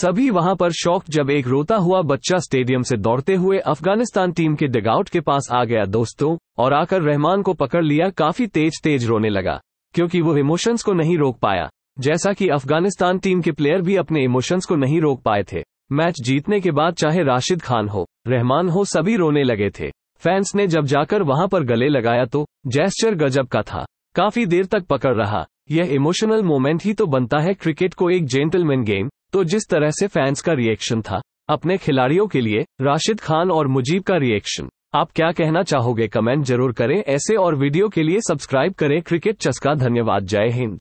सभी वहां पर शौक जब एक रोता हुआ बच्चा स्टेडियम से दौड़ते हुए अफगानिस्तान टीम के डिगाउट के पास आ गया दोस्तों और आकर रहमान को पकड़ लिया काफी तेज तेज रोने लगा क्योंकि वो इमोशंस को नहीं रोक पाया जैसा कि अफगानिस्तान टीम के प्लेयर भी अपने इमोशंस को नहीं रोक पाए थे मैच जीतने के बाद चाहे राशिद खान हो रहमान हो सभी रोने लगे थे फैंस ने जब जाकर वहां पर गले लगाया तो जैस्चर गजब का था काफी देर तक पकड़ रहा यह इमोशनल मोमेंट ही तो बनता है क्रिकेट को एक जेंटलमैन गेम तो जिस तरह से फैंस का रिएक्शन था अपने खिलाड़ियों के लिए राशिद खान और मुजीब का रिएक्शन आप क्या कहना चाहोगे कमेंट जरूर करें ऐसे और वीडियो के लिए सब्सक्राइब करें क्रिकेट चस्का धन्यवाद जय हिंद